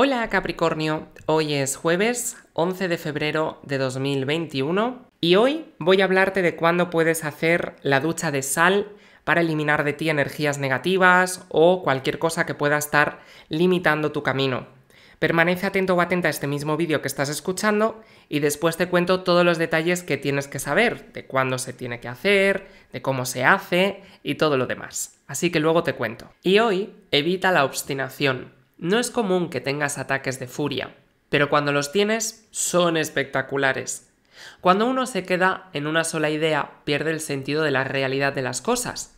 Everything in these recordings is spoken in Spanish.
Hola Capricornio, hoy es jueves 11 de febrero de 2021 y hoy voy a hablarte de cuándo puedes hacer la ducha de sal para eliminar de ti energías negativas o cualquier cosa que pueda estar limitando tu camino. Permanece atento o atenta a este mismo vídeo que estás escuchando y después te cuento todos los detalles que tienes que saber, de cuándo se tiene que hacer, de cómo se hace y todo lo demás. Así que luego te cuento. Y hoy evita la obstinación. No es común que tengas ataques de furia, pero cuando los tienes son espectaculares. Cuando uno se queda en una sola idea, pierde el sentido de la realidad de las cosas.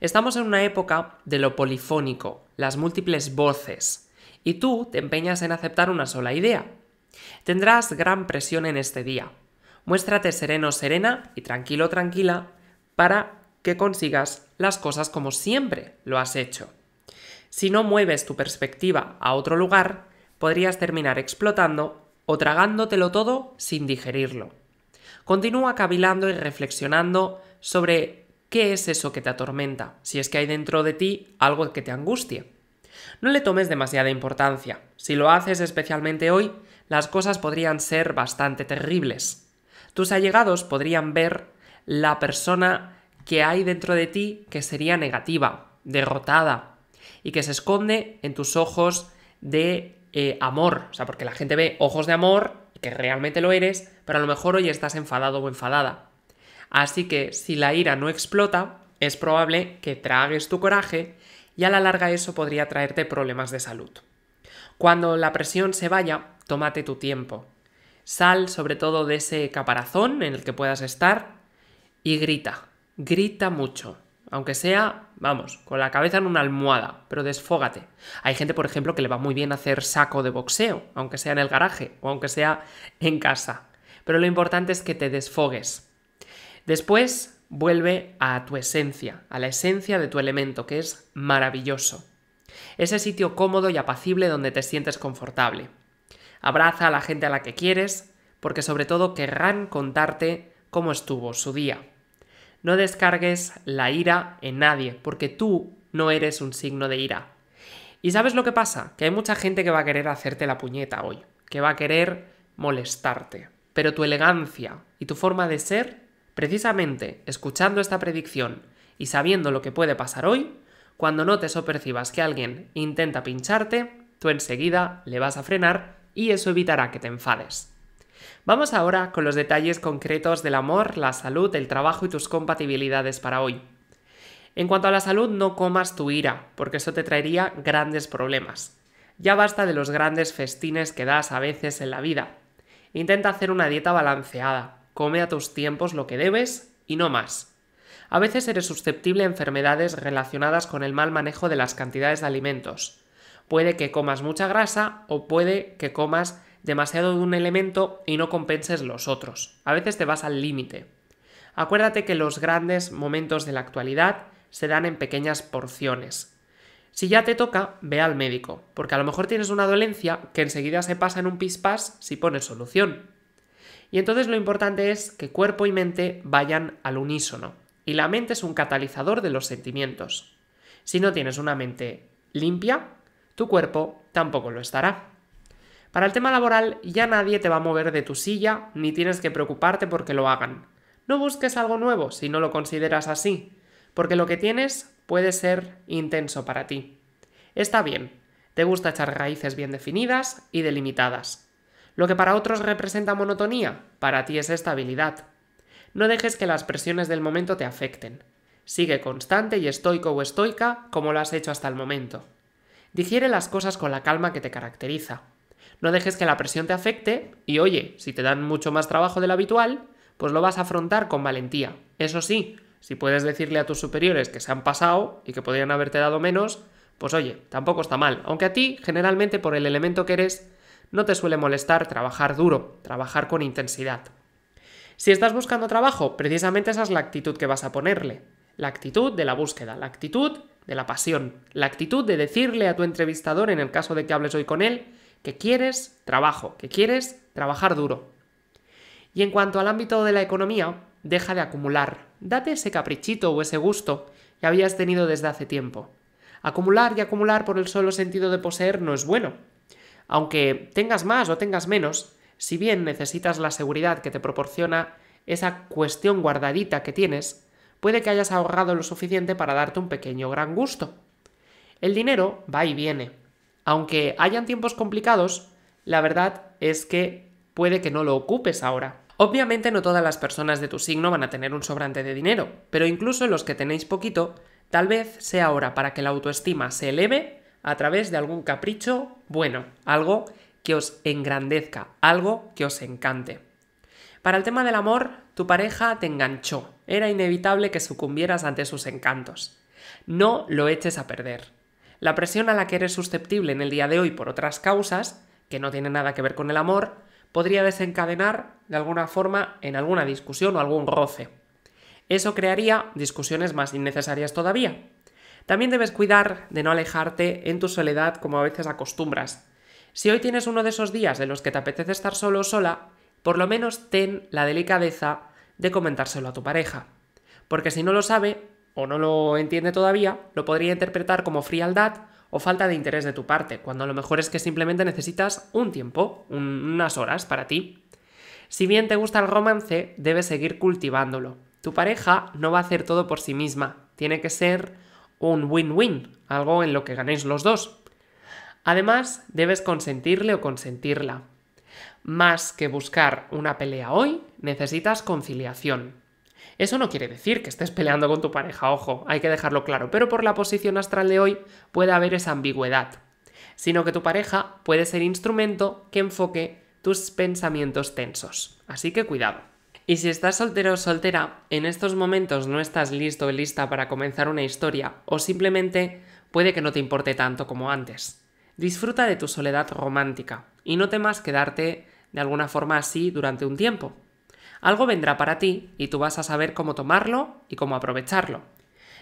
Estamos en una época de lo polifónico, las múltiples voces, y tú te empeñas en aceptar una sola idea. Tendrás gran presión en este día. Muéstrate sereno, serena y tranquilo, tranquila para que consigas las cosas como siempre lo has hecho. Si no mueves tu perspectiva a otro lugar, podrías terminar explotando o tragándotelo todo sin digerirlo. Continúa cavilando y reflexionando sobre qué es eso que te atormenta, si es que hay dentro de ti algo que te angustie. No le tomes demasiada importancia. Si lo haces especialmente hoy, las cosas podrían ser bastante terribles. Tus allegados podrían ver la persona que hay dentro de ti que sería negativa, derrotada, y que se esconde en tus ojos de eh, amor. O sea, porque la gente ve ojos de amor, que realmente lo eres, pero a lo mejor hoy estás enfadado o enfadada. Así que si la ira no explota, es probable que tragues tu coraje y a la larga eso podría traerte problemas de salud. Cuando la presión se vaya, tómate tu tiempo. Sal sobre todo de ese caparazón en el que puedas estar y grita, grita mucho. Aunque sea, vamos, con la cabeza en una almohada, pero desfógate. Hay gente, por ejemplo, que le va muy bien hacer saco de boxeo, aunque sea en el garaje o aunque sea en casa. Pero lo importante es que te desfogues. Después, vuelve a tu esencia, a la esencia de tu elemento, que es maravilloso. Ese sitio cómodo y apacible donde te sientes confortable. Abraza a la gente a la que quieres, porque sobre todo querrán contarte cómo estuvo su día. No descargues la ira en nadie, porque tú no eres un signo de ira. ¿Y sabes lo que pasa? Que hay mucha gente que va a querer hacerte la puñeta hoy, que va a querer molestarte. Pero tu elegancia y tu forma de ser, precisamente escuchando esta predicción y sabiendo lo que puede pasar hoy, cuando notes o percibas que alguien intenta pincharte, tú enseguida le vas a frenar y eso evitará que te enfades. Vamos ahora con los detalles concretos del amor, la salud, el trabajo y tus compatibilidades para hoy. En cuanto a la salud, no comas tu ira, porque eso te traería grandes problemas. Ya basta de los grandes festines que das a veces en la vida. Intenta hacer una dieta balanceada, come a tus tiempos lo que debes y no más. A veces eres susceptible a enfermedades relacionadas con el mal manejo de las cantidades de alimentos. Puede que comas mucha grasa o puede que comas demasiado de un elemento y no compenses los otros. A veces te vas al límite. Acuérdate que los grandes momentos de la actualidad se dan en pequeñas porciones. Si ya te toca, ve al médico, porque a lo mejor tienes una dolencia que enseguida se pasa en un pispás si pones solución. Y entonces lo importante es que cuerpo y mente vayan al unísono, y la mente es un catalizador de los sentimientos. Si no tienes una mente limpia, tu cuerpo tampoco lo estará. Para el tema laboral ya nadie te va a mover de tu silla ni tienes que preocuparte porque lo hagan. No busques algo nuevo si no lo consideras así, porque lo que tienes puede ser intenso para ti. Está bien, te gusta echar raíces bien definidas y delimitadas. Lo que para otros representa monotonía, para ti es estabilidad. No dejes que las presiones del momento te afecten. Sigue constante y estoico o estoica como lo has hecho hasta el momento. Digiere las cosas con la calma que te caracteriza. No dejes que la presión te afecte y oye, si te dan mucho más trabajo del habitual, pues lo vas a afrontar con valentía. Eso sí, si puedes decirle a tus superiores que se han pasado y que podrían haberte dado menos, pues oye, tampoco está mal, aunque a ti, generalmente por el elemento que eres, no te suele molestar trabajar duro, trabajar con intensidad. Si estás buscando trabajo, precisamente esa es la actitud que vas a ponerle. La actitud de la búsqueda, la actitud de la pasión, la actitud de decirle a tu entrevistador, en el caso de que hables hoy con él, que quieres trabajo, que quieres trabajar duro. Y en cuanto al ámbito de la economía, deja de acumular. Date ese caprichito o ese gusto que habías tenido desde hace tiempo. Acumular y acumular por el solo sentido de poseer no es bueno. Aunque tengas más o tengas menos, si bien necesitas la seguridad que te proporciona esa cuestión guardadita que tienes, puede que hayas ahorrado lo suficiente para darte un pequeño gran gusto. El dinero va y viene, aunque hayan tiempos complicados, la verdad es que puede que no lo ocupes ahora. Obviamente no todas las personas de tu signo van a tener un sobrante de dinero, pero incluso los que tenéis poquito, tal vez sea hora para que la autoestima se eleve a través de algún capricho bueno, algo que os engrandezca, algo que os encante. Para el tema del amor, tu pareja te enganchó, era inevitable que sucumbieras ante sus encantos. No lo eches a perder. La presión a la que eres susceptible en el día de hoy por otras causas, que no tienen nada que ver con el amor, podría desencadenar de alguna forma en alguna discusión o algún roce. Eso crearía discusiones más innecesarias todavía. También debes cuidar de no alejarte en tu soledad como a veces acostumbras. Si hoy tienes uno de esos días de los que te apetece estar solo o sola, por lo menos ten la delicadeza de comentárselo a tu pareja. Porque si no lo sabe, o no lo entiende todavía, lo podría interpretar como frialdad o falta de interés de tu parte, cuando a lo mejor es que simplemente necesitas un tiempo, unas horas para ti. Si bien te gusta el romance, debes seguir cultivándolo. Tu pareja no va a hacer todo por sí misma, tiene que ser un win-win, algo en lo que ganéis los dos. Además, debes consentirle o consentirla. Más que buscar una pelea hoy, necesitas conciliación. Eso no quiere decir que estés peleando con tu pareja, ojo, hay que dejarlo claro, pero por la posición astral de hoy puede haber esa ambigüedad, sino que tu pareja puede ser instrumento que enfoque tus pensamientos tensos. Así que cuidado. Y si estás soltero o soltera, en estos momentos no estás listo o lista para comenzar una historia, o simplemente puede que no te importe tanto como antes. Disfruta de tu soledad romántica y no temas quedarte de alguna forma así durante un tiempo. Algo vendrá para ti y tú vas a saber cómo tomarlo y cómo aprovecharlo.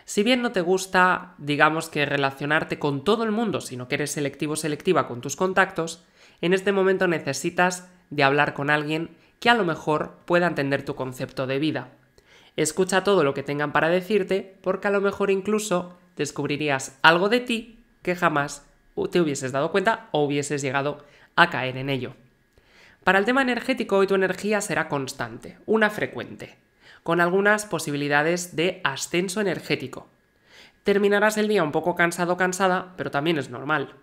Si bien no te gusta, digamos que relacionarte con todo el mundo, sino que eres selectivo selectiva con tus contactos, en este momento necesitas de hablar con alguien que a lo mejor pueda entender tu concepto de vida. Escucha todo lo que tengan para decirte porque a lo mejor incluso descubrirías algo de ti que jamás te hubieses dado cuenta o hubieses llegado a caer en ello. Para el tema energético, hoy tu energía será constante, una frecuente, con algunas posibilidades de ascenso energético. Terminarás el día un poco cansado cansada, pero también es normal.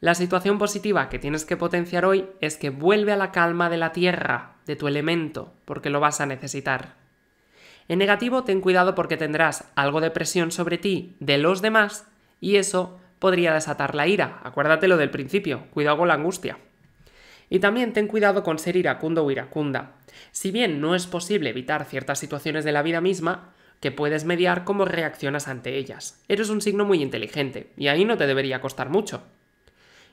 La situación positiva que tienes que potenciar hoy es que vuelve a la calma de la tierra, de tu elemento, porque lo vas a necesitar. En negativo, ten cuidado porque tendrás algo de presión sobre ti de los demás y eso podría desatar la ira. Acuérdate lo del principio, cuidado con la angustia. Y también ten cuidado con ser iracundo o iracunda. Si bien no es posible evitar ciertas situaciones de la vida misma, que puedes mediar cómo reaccionas ante ellas. Eres un signo muy inteligente, y ahí no te debería costar mucho.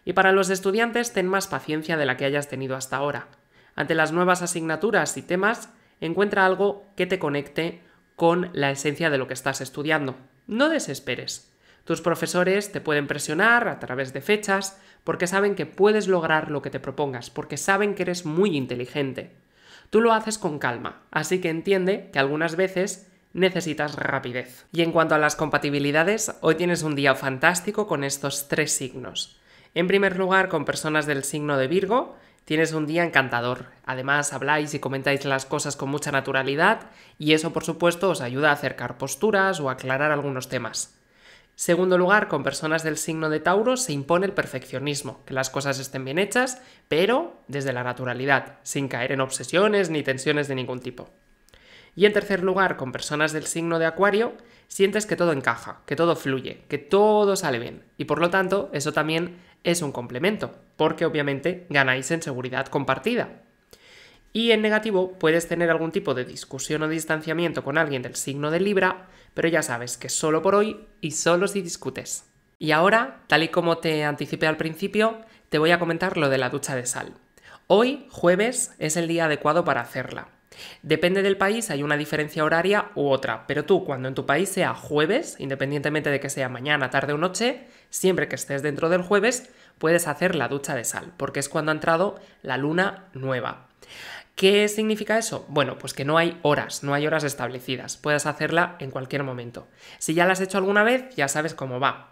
Y para los estudiantes, ten más paciencia de la que hayas tenido hasta ahora. Ante las nuevas asignaturas y temas, encuentra algo que te conecte con la esencia de lo que estás estudiando. No desesperes. Tus profesores te pueden presionar a través de fechas, porque saben que puedes lograr lo que te propongas, porque saben que eres muy inteligente. Tú lo haces con calma, así que entiende que algunas veces necesitas rapidez. Y en cuanto a las compatibilidades, hoy tienes un día fantástico con estos tres signos. En primer lugar, con personas del signo de Virgo, tienes un día encantador. Además, habláis y comentáis las cosas con mucha naturalidad y eso, por supuesto, os ayuda a acercar posturas o aclarar algunos temas. Segundo lugar, con personas del signo de Tauro se impone el perfeccionismo, que las cosas estén bien hechas, pero desde la naturalidad, sin caer en obsesiones ni tensiones de ningún tipo. Y en tercer lugar, con personas del signo de Acuario, sientes que todo encaja, que todo fluye, que todo sale bien. Y por lo tanto, eso también es un complemento, porque obviamente ganáis en seguridad compartida. Y en negativo puedes tener algún tipo de discusión o distanciamiento con alguien del signo de Libra, pero ya sabes que solo por hoy y solo si discutes. Y ahora, tal y como te anticipé al principio, te voy a comentar lo de la ducha de sal. Hoy, jueves, es el día adecuado para hacerla. Depende del país, hay una diferencia horaria u otra, pero tú cuando en tu país sea jueves, independientemente de que sea mañana, tarde o noche, siempre que estés dentro del jueves, puedes hacer la ducha de sal, porque es cuando ha entrado la luna nueva. ¿Qué significa eso? Bueno, pues que no hay horas, no hay horas establecidas. Puedes hacerla en cualquier momento. Si ya la has hecho alguna vez, ya sabes cómo va.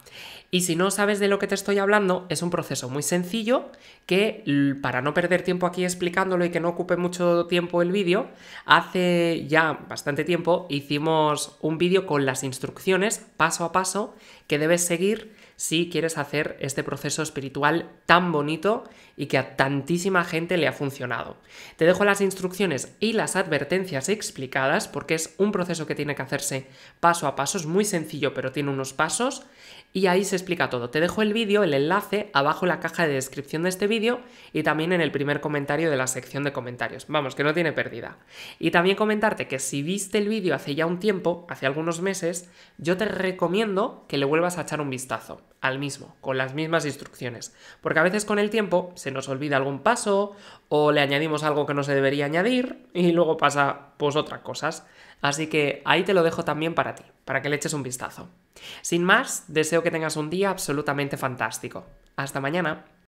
Y si no sabes de lo que te estoy hablando, es un proceso muy sencillo que, para no perder tiempo aquí explicándolo y que no ocupe mucho tiempo el vídeo, hace ya bastante tiempo hicimos un vídeo con las instrucciones paso a paso que debes seguir si quieres hacer este proceso espiritual tan bonito y que a tantísima gente le ha funcionado. Te dejo las instrucciones y las advertencias explicadas porque es un proceso que tiene que hacerse paso a paso, es muy sencillo pero tiene unos pasos y ahí se explica todo. Te dejo el vídeo, el enlace abajo en la caja de descripción de este vídeo y también en el primer comentario de la sección de comentarios. Vamos, que no tiene pérdida. Y también comentarte que si viste el vídeo hace ya un tiempo, hace algunos meses, yo te recomiendo que le vuelvas a echar un vistazo al mismo, con las mismas instrucciones. Porque a veces con el tiempo se nos olvida algún paso o le añadimos algo que no se debería añadir y luego pasa pues otras cosas. Así que ahí te lo dejo también para ti, para que le eches un vistazo. Sin más, deseo que tengas un día absolutamente fantástico. Hasta mañana.